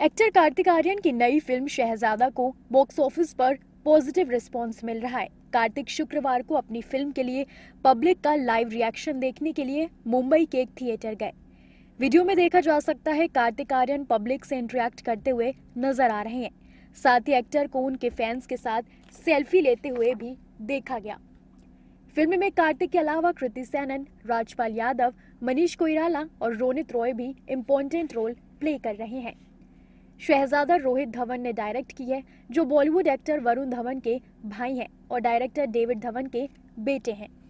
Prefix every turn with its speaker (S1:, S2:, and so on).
S1: actor Kartik Aryan की नई film Shehzada को बॉक्स ऑफिस पर पॉजिटिव रिस्पांस मिल रहा है कार्तिक शुक्रवार को अपनी फिल्म के लिए पब्लिक का लाइव रिएक्शन देखने के लिए मुंबई के एक थिएटर गए वीडियो में देखा जा सकता है कार्तिक आर्यन पब्लिक से इंटरेक्ट करते हुए नजर आ रहे हैं साथ ही एक्टर को उनके फैंस के साथ सेल्फी लेते हुए भी देखा गया फिल्म में कार्तिक के अलावा कृति सैनन राजपाल यादव मनीष कोईराला और रोनित रॉय भी इम्पोर्टेंट रोल प्ले कर रहे हैं शहजादा रोहित धवन ने डायरेक्ट की है जो बॉलीवुड एक्टर वरुण धवन के भाई हैं और डायरेक्टर डेविड धवन के बेटे हैं